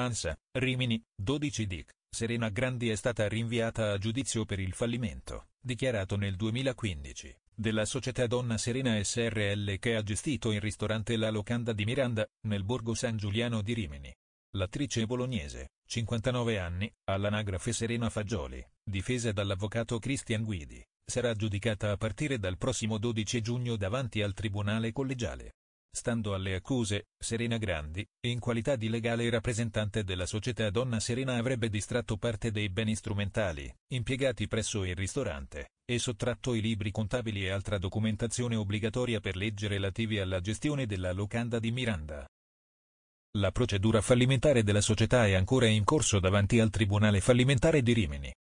Ansa, Rimini, 12 Dic, Serena Grandi è stata rinviata a giudizio per il fallimento, dichiarato nel 2015, della società Donna Serena SRL che ha gestito il ristorante La Locanda di Miranda, nel borgo San Giuliano di Rimini. L'attrice bolognese, 59 anni, all'anagrafe Serena Fagioli, difesa dall'avvocato Christian Guidi, sarà giudicata a partire dal prossimo 12 giugno davanti al Tribunale Collegiale. Stando alle accuse, Serena Grandi, in qualità di legale rappresentante della società Donna Serena avrebbe distratto parte dei beni strumentali, impiegati presso il ristorante, e sottratto i libri contabili e altra documentazione obbligatoria per legge relativi alla gestione della locanda di Miranda. La procedura fallimentare della società è ancora in corso davanti al Tribunale fallimentare di Rimini.